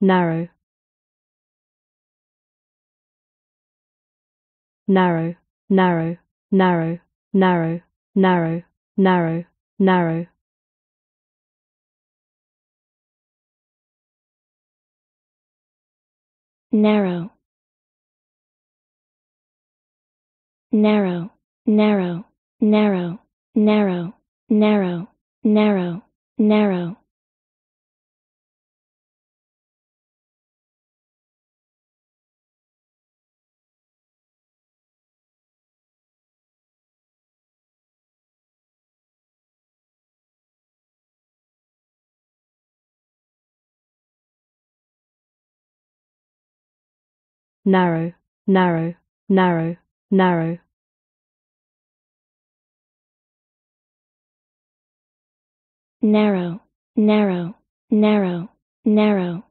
narrow narrow narrow narrow narrow narrow narrow narrow narrow narrow narrow narrow narrow narrow narrow narrow narrow, narrow, narrow, narrow. Narrow, narrow, narrow, narrow.